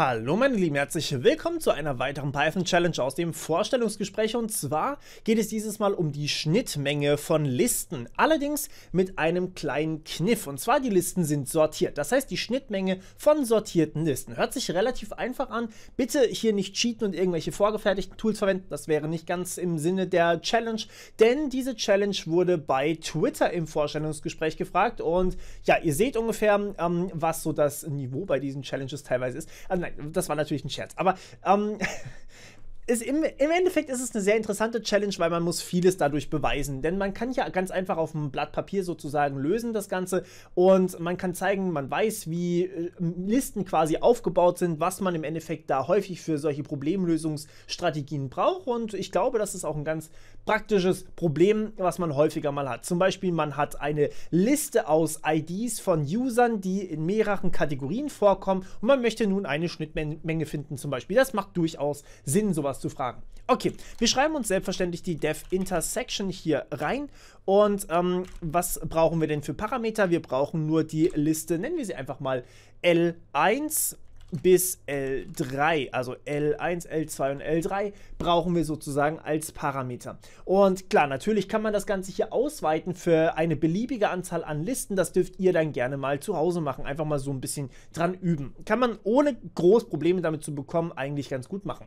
Hallo meine Lieben, herzlich willkommen zu einer weiteren Python Challenge aus dem Vorstellungsgespräch und zwar geht es dieses Mal um die Schnittmenge von Listen, allerdings mit einem kleinen Kniff und zwar die Listen sind sortiert, das heißt die Schnittmenge von sortierten Listen. Hört sich relativ einfach an, bitte hier nicht cheaten und irgendwelche vorgefertigten Tools verwenden, das wäre nicht ganz im Sinne der Challenge, denn diese Challenge wurde bei Twitter im Vorstellungsgespräch gefragt und ja, ihr seht ungefähr, ähm, was so das Niveau bei diesen Challenges teilweise ist. Also nein, das war natürlich ein Scherz. Aber ähm, ist im, im, Endeffekt ist es eine sehr interessante Challenge, weil man muss vieles dadurch beweisen. Denn man kann ja ganz einfach auf einem Blatt Papier sozusagen lösen das Ganze und man kann zeigen, man weiß, wie äh, Listen quasi aufgebaut sind, was man im Endeffekt da häufig für solche Problemlösungsstrategien braucht. Und ich glaube, das ist auch ein ganz praktisches Problem, was man häufiger mal hat. Zum Beispiel, man hat eine Liste aus IDs von Usern, die in mehreren Kategorien vorkommen und man möchte nun eine Schnittmenge finden zum Beispiel. Das macht durchaus Sinn, sowas was zu fragen. Okay, wir schreiben uns selbstverständlich die Dev Intersection hier rein. Und ähm, was brauchen wir denn für Parameter? Wir brauchen nur die Liste, nennen wir sie einfach mal L1 bis L3, also L1, L2 und L3 brauchen wir sozusagen als Parameter. Und klar, natürlich kann man das Ganze hier ausweiten für eine beliebige Anzahl an Listen. Das dürft ihr dann gerne mal zu Hause machen, einfach mal so ein bisschen dran üben. Kann man ohne groß Probleme damit zu bekommen eigentlich ganz gut machen.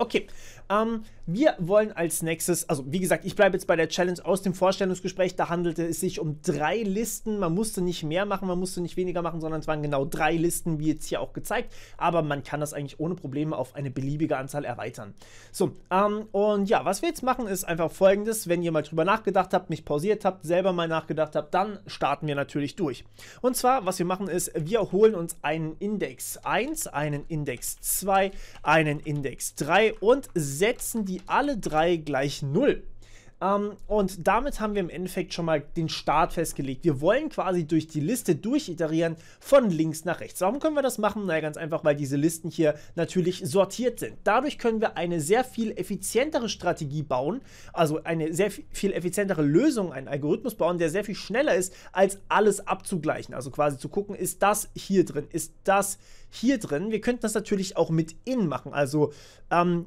Okay, ähm, wir wollen als nächstes, also wie gesagt, ich bleibe jetzt bei der Challenge aus dem Vorstellungsgespräch. Da handelte es sich um drei Listen. Man musste nicht mehr machen, man musste nicht weniger machen, sondern es waren genau drei Listen, wie jetzt hier auch gezeigt. Aber man kann das eigentlich ohne Probleme auf eine beliebige Anzahl erweitern. So, ähm, und ja, was wir jetzt machen, ist einfach folgendes. Wenn ihr mal drüber nachgedacht habt, mich pausiert habt, selber mal nachgedacht habt, dann starten wir natürlich durch. Und zwar, was wir machen, ist, wir holen uns einen Index 1, einen Index 2, einen Index 3 und setzen die alle drei gleich 0. Ähm, und damit haben wir im Endeffekt schon mal den Start festgelegt. Wir wollen quasi durch die Liste durchiterieren von links nach rechts. Warum können wir das machen? Na ja, ganz einfach, weil diese Listen hier natürlich sortiert sind. Dadurch können wir eine sehr viel effizientere Strategie bauen, also eine sehr viel effizientere Lösung, einen Algorithmus bauen, der sehr viel schneller ist, als alles abzugleichen. Also quasi zu gucken, ist das hier drin, ist das hier drin. Wir könnten das natürlich auch mit in machen, also ähm,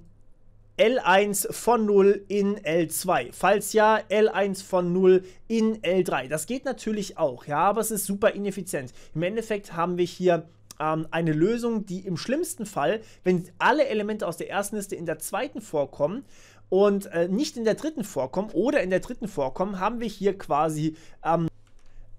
L1 von 0 in L2. Falls ja, L1 von 0 in L3. Das geht natürlich auch, ja, aber es ist super ineffizient. Im Endeffekt haben wir hier ähm, eine Lösung, die im schlimmsten Fall, wenn alle Elemente aus der ersten Liste in der zweiten vorkommen, und äh, nicht in der dritten vorkommen oder in der dritten vorkommen, haben wir hier quasi ähm,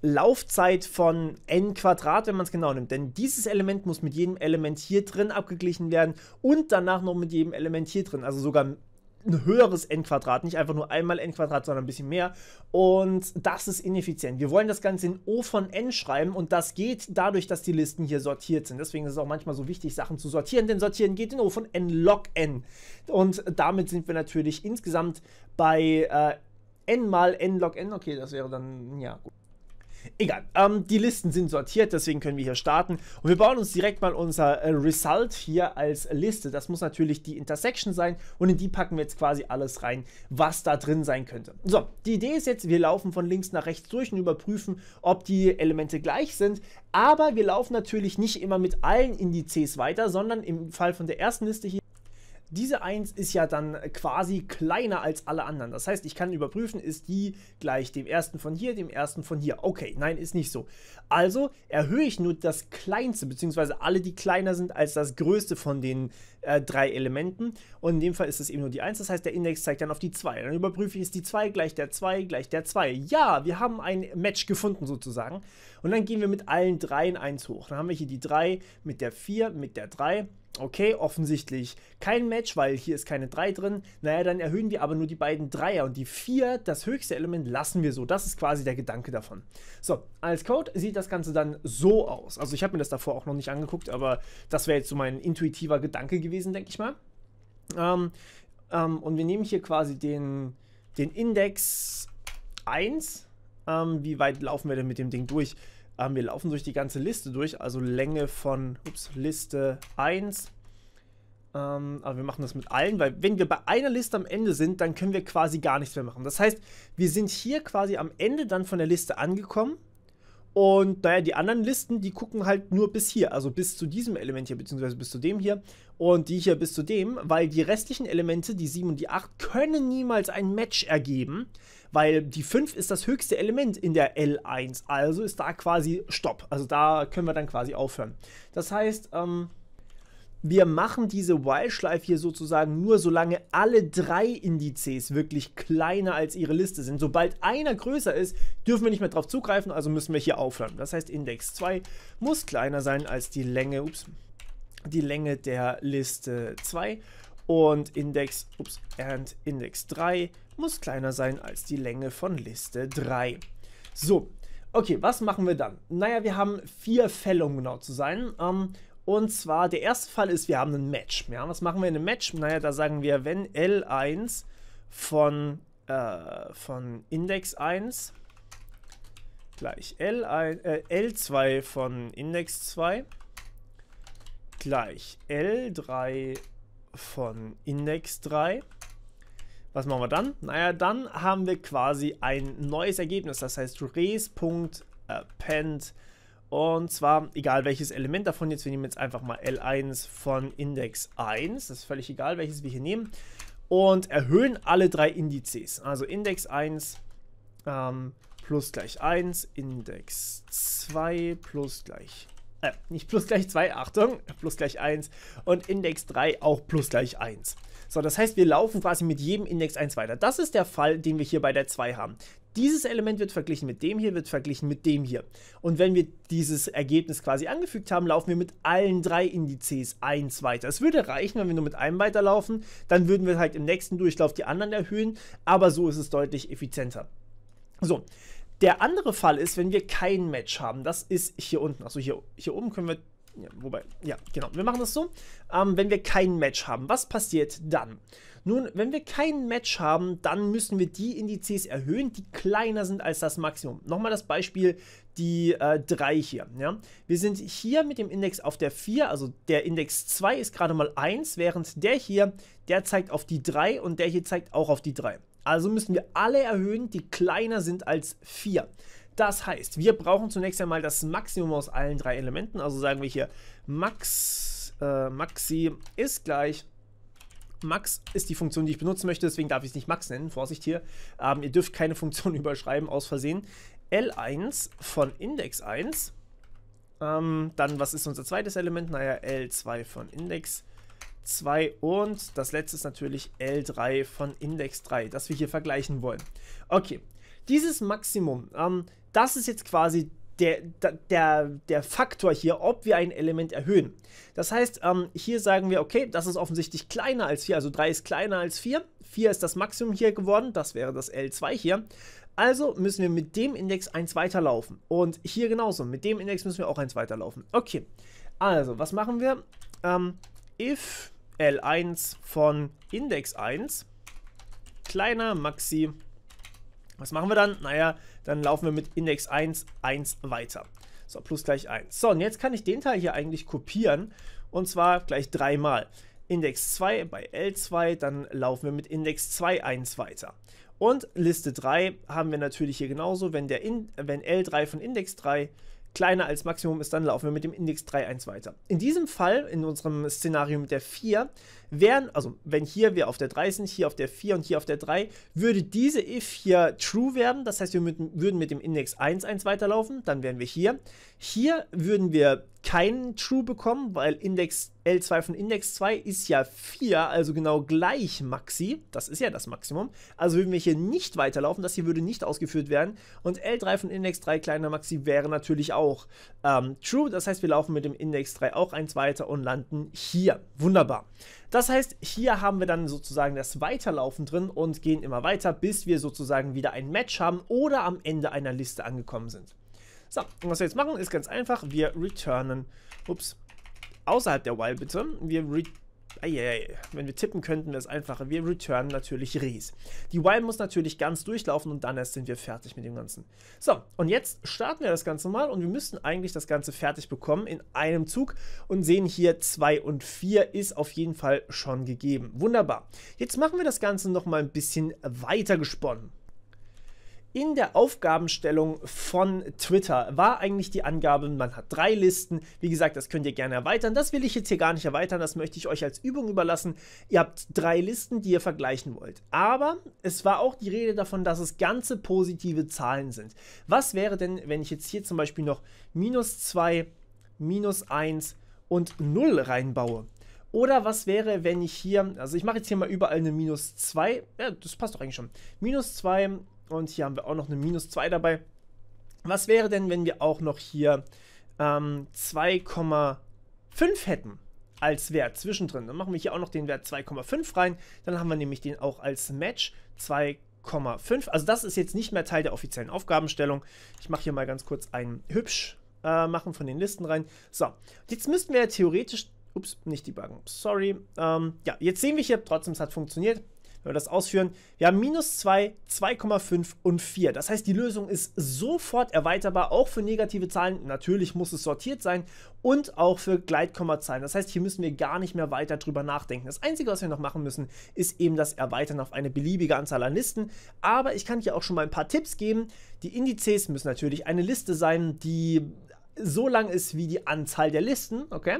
Laufzeit von n Quadrat, wenn man es genau nimmt. Denn dieses Element muss mit jedem Element hier drin abgeglichen werden und danach noch mit jedem Element hier drin. Also sogar ein höheres n Quadrat, nicht einfach nur einmal n Quadrat, sondern ein bisschen mehr. Und das ist ineffizient. Wir wollen das Ganze in O von n schreiben und das geht dadurch, dass die Listen hier sortiert sind. Deswegen ist es auch manchmal so wichtig, Sachen zu sortieren, denn sortieren geht in O von n log n. Und damit sind wir natürlich insgesamt bei äh, n mal n log n. Okay, das wäre dann, ja gut. Egal, ähm, die Listen sind sortiert, deswegen können wir hier starten. Und wir bauen uns direkt mal unser äh, Result hier als Liste. Das muss natürlich die Intersection sein und in die packen wir jetzt quasi alles rein, was da drin sein könnte. So, die Idee ist jetzt, wir laufen von links nach rechts durch und überprüfen, ob die Elemente gleich sind. Aber wir laufen natürlich nicht immer mit allen Indizes weiter, sondern im Fall von der ersten Liste hier diese 1 ist ja dann quasi kleiner als alle anderen. Das heißt, ich kann überprüfen, ist die gleich dem ersten von hier, dem ersten von hier. Okay, nein, ist nicht so. Also erhöhe ich nur das kleinste, beziehungsweise alle, die kleiner sind als das größte von den äh, drei Elementen. Und in dem Fall ist es eben nur die 1, das heißt, der Index zeigt dann auf die 2. Dann überprüfe ich, ist die 2 gleich der 2 gleich der 2. Ja, wir haben ein Match gefunden sozusagen. Und dann gehen wir mit allen 3 in 1 hoch. Dann haben wir hier die 3 mit der 4, mit der 3 Okay, offensichtlich kein Match, weil hier ist keine 3 drin. Naja, dann erhöhen wir aber nur die beiden Dreier und die 4, das höchste Element, lassen wir so. Das ist quasi der Gedanke davon. So, als Code sieht das Ganze dann so aus. Also ich habe mir das davor auch noch nicht angeguckt, aber das wäre jetzt so mein intuitiver Gedanke gewesen, denke ich mal. Ähm, ähm, und wir nehmen hier quasi den, den Index 1. Ähm, wie weit laufen wir denn mit dem Ding durch? Ähm, wir laufen durch die ganze Liste durch, also Länge von ups, Liste 1. Ähm, aber wir machen das mit allen, weil wenn wir bei einer Liste am Ende sind, dann können wir quasi gar nichts mehr machen. Das heißt, wir sind hier quasi am Ende dann von der Liste angekommen. Und naja, die anderen Listen, die gucken halt nur bis hier, also bis zu diesem Element hier, beziehungsweise bis zu dem hier und die hier bis zu dem, weil die restlichen Elemente, die 7 und die 8, können niemals ein Match ergeben, weil die 5 ist das höchste Element in der L1, also ist da quasi Stopp. Also da können wir dann quasi aufhören. Das heißt, ähm, wir machen diese While-Schleife hier sozusagen nur, solange alle drei Indizes wirklich kleiner als ihre Liste sind. Sobald einer größer ist, dürfen wir nicht mehr drauf zugreifen, also müssen wir hier aufhören. Das heißt, Index 2 muss kleiner sein als die Länge, ups, die Länge der Liste 2. Und Index, ups, and Index 3 muss kleiner sein als die Länge von Liste 3. So, okay, was machen wir dann? Naja, wir haben vier Fälle, um genau zu sein. Ähm, und zwar, der erste Fall ist, wir haben ein Match. Ja, was machen wir in einem Match? Naja, da sagen wir, wenn L1 von, äh, von Index 1 gleich L1, äh, L2 von Index 2 gleich L3 von von Index 3. Was machen wir dann? Naja, dann haben wir quasi ein neues Ergebnis, das heißt res.append. Äh, und zwar, egal welches Element davon jetzt, wir nehmen jetzt einfach mal L1 von Index 1, das ist völlig egal, welches wir hier nehmen, und erhöhen alle drei Indizes. Also Index 1 ähm, plus gleich 1, Index 2 plus gleich äh, nicht plus gleich 2, Achtung, plus gleich 1 und Index 3 auch plus gleich 1. So, das heißt, wir laufen quasi mit jedem Index 1 weiter. Das ist der Fall, den wir hier bei der 2 haben. Dieses Element wird verglichen mit dem hier, wird verglichen mit dem hier. Und wenn wir dieses Ergebnis quasi angefügt haben, laufen wir mit allen drei Indizes 1 weiter. Es würde reichen, wenn wir nur mit einem weiterlaufen, dann würden wir halt im nächsten Durchlauf die anderen erhöhen, aber so ist es deutlich effizienter. So, der andere Fall ist, wenn wir kein Match haben. Das ist hier unten. Also hier, hier oben können wir... Ja, wobei, ja, genau. Wir machen das so. Ähm, wenn wir kein Match haben, was passiert dann? Nun, wenn wir kein Match haben, dann müssen wir die Indizes erhöhen, die kleiner sind als das Maximum. Nochmal das Beispiel, die äh, 3 hier. Ja? Wir sind hier mit dem Index auf der 4, also der Index 2 ist gerade mal 1, während der hier, der zeigt auf die 3 und der hier zeigt auch auf die 3. Also müssen wir alle erhöhen, die kleiner sind als 4. Das heißt, wir brauchen zunächst einmal das Maximum aus allen drei Elementen. Also sagen wir hier max, äh, maxi ist gleich Max ist die Funktion, die ich benutzen möchte, deswegen darf ich es nicht Max nennen, Vorsicht hier. Ähm, ihr dürft keine Funktion überschreiben, aus Versehen. L1 von Index 1. Ähm, dann, was ist unser zweites Element? Naja, L2 von Index 1. 2 und das letzte ist natürlich L3 von Index 3, das wir hier vergleichen wollen. Okay, dieses Maximum, ähm, das ist jetzt quasi der, der, der Faktor hier, ob wir ein Element erhöhen. Das heißt, ähm, hier sagen wir, okay, das ist offensichtlich kleiner als 4, also 3 ist kleiner als 4, 4 ist das Maximum hier geworden, das wäre das L2 hier. Also müssen wir mit dem Index 1 weiterlaufen. Und hier genauso, mit dem Index müssen wir auch 1 weiterlaufen. Okay, also was machen wir? Ähm, if L1 von Index 1. Kleiner Maxi. Was machen wir dann? Naja, dann laufen wir mit Index 1, 1 weiter. So, plus gleich 1. So, und jetzt kann ich den Teil hier eigentlich kopieren. Und zwar gleich dreimal. Index 2 bei L2, dann laufen wir mit Index 2, 1 weiter. Und Liste 3 haben wir natürlich hier genauso, wenn, der in, wenn L3 von Index 3 kleiner als Maximum ist, dann laufen wir mit dem Index 3.1 weiter. In diesem Fall, in unserem Szenario mit der 4, wären, also wenn hier wir auf der 3 sind, hier auf der 4 und hier auf der 3, würde diese if e hier true werden, das heißt wir mit, würden mit dem Index 1.1 weiterlaufen, dann wären wir hier. Hier würden wir keinen True bekommen, weil Index L2 von Index 2 ist ja 4, also genau gleich Maxi. Das ist ja das Maximum. Also würden wir hier nicht weiterlaufen, das hier würde nicht ausgeführt werden. Und L3 von Index 3 kleiner Maxi wäre natürlich auch ähm, True. Das heißt, wir laufen mit dem Index 3 auch eins weiter und landen hier. Wunderbar. Das heißt, hier haben wir dann sozusagen das Weiterlaufen drin und gehen immer weiter, bis wir sozusagen wieder ein Match haben oder am Ende einer Liste angekommen sind. So, und was wir jetzt machen, ist ganz einfach. Wir returnen, ups, außerhalb der While bitte. Wir re Eieiei. Wenn wir tippen könnten, wäre es einfacher. Wir returnen natürlich Res. Die While muss natürlich ganz durchlaufen und dann erst sind wir fertig mit dem Ganzen. So, und jetzt starten wir das Ganze mal und wir müssten eigentlich das Ganze fertig bekommen in einem Zug und sehen hier 2 und 4 ist auf jeden Fall schon gegeben. Wunderbar. Jetzt machen wir das Ganze nochmal ein bisschen weiter gesponnen. In der Aufgabenstellung von Twitter war eigentlich die Angabe, man hat drei Listen. Wie gesagt, das könnt ihr gerne erweitern. Das will ich jetzt hier gar nicht erweitern, das möchte ich euch als Übung überlassen. Ihr habt drei Listen, die ihr vergleichen wollt. Aber es war auch die Rede davon, dass es ganze positive Zahlen sind. Was wäre denn, wenn ich jetzt hier zum Beispiel noch minus 2, minus 1 und 0 reinbaue? Oder was wäre, wenn ich hier, also ich mache jetzt hier mal überall eine minus 2, ja, das passt doch eigentlich schon, minus 2, und hier haben wir auch noch eine minus 2 dabei. Was wäre denn, wenn wir auch noch hier ähm, 2,5 hätten als Wert zwischendrin? Dann machen wir hier auch noch den Wert 2,5 rein. Dann haben wir nämlich den auch als Match 2,5. Also das ist jetzt nicht mehr Teil der offiziellen Aufgabenstellung. Ich mache hier mal ganz kurz ein hübsch äh, machen von den Listen rein. So, jetzt müssten wir theoretisch, ups, nicht debuggen, sorry. Ähm, ja, jetzt sehen wir hier, trotzdem es hat funktioniert. Wenn wir das ausführen, wir haben minus 2, 2,5 und 4. Das heißt, die Lösung ist sofort erweiterbar, auch für negative Zahlen. Natürlich muss es sortiert sein und auch für Gleitkommazahlen. Das heißt, hier müssen wir gar nicht mehr weiter drüber nachdenken. Das Einzige, was wir noch machen müssen, ist eben das Erweitern auf eine beliebige Anzahl an Listen. Aber ich kann hier auch schon mal ein paar Tipps geben. Die Indizes müssen natürlich eine Liste sein, die so lang ist wie die Anzahl der Listen, okay?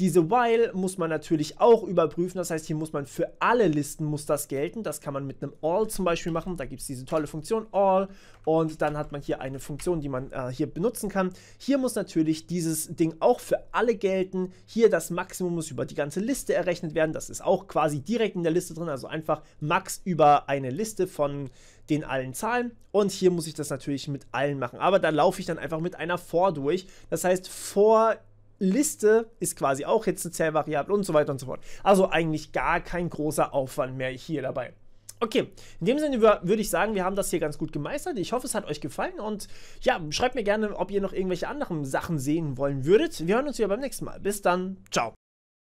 Diese While muss man natürlich auch überprüfen. Das heißt, hier muss man für alle Listen muss das gelten. Das kann man mit einem All zum Beispiel machen. Da gibt es diese tolle Funktion All und dann hat man hier eine Funktion, die man äh, hier benutzen kann. Hier muss natürlich dieses Ding auch für alle gelten. Hier das Maximum muss über die ganze Liste errechnet werden. Das ist auch quasi direkt in der Liste drin. Also einfach Max über eine Liste von den allen Zahlen. Und hier muss ich das natürlich mit allen machen. Aber da laufe ich dann einfach mit einer For durch. Das heißt, vor Liste ist quasi auch jetzt eine Zählvariable und so weiter und so fort. Also eigentlich gar kein großer Aufwand mehr hier dabei. Okay, in dem Sinne würde ich sagen, wir haben das hier ganz gut gemeistert. Ich hoffe, es hat euch gefallen und ja, schreibt mir gerne, ob ihr noch irgendwelche anderen Sachen sehen wollen würdet. Wir hören uns wieder beim nächsten Mal. Bis dann, ciao.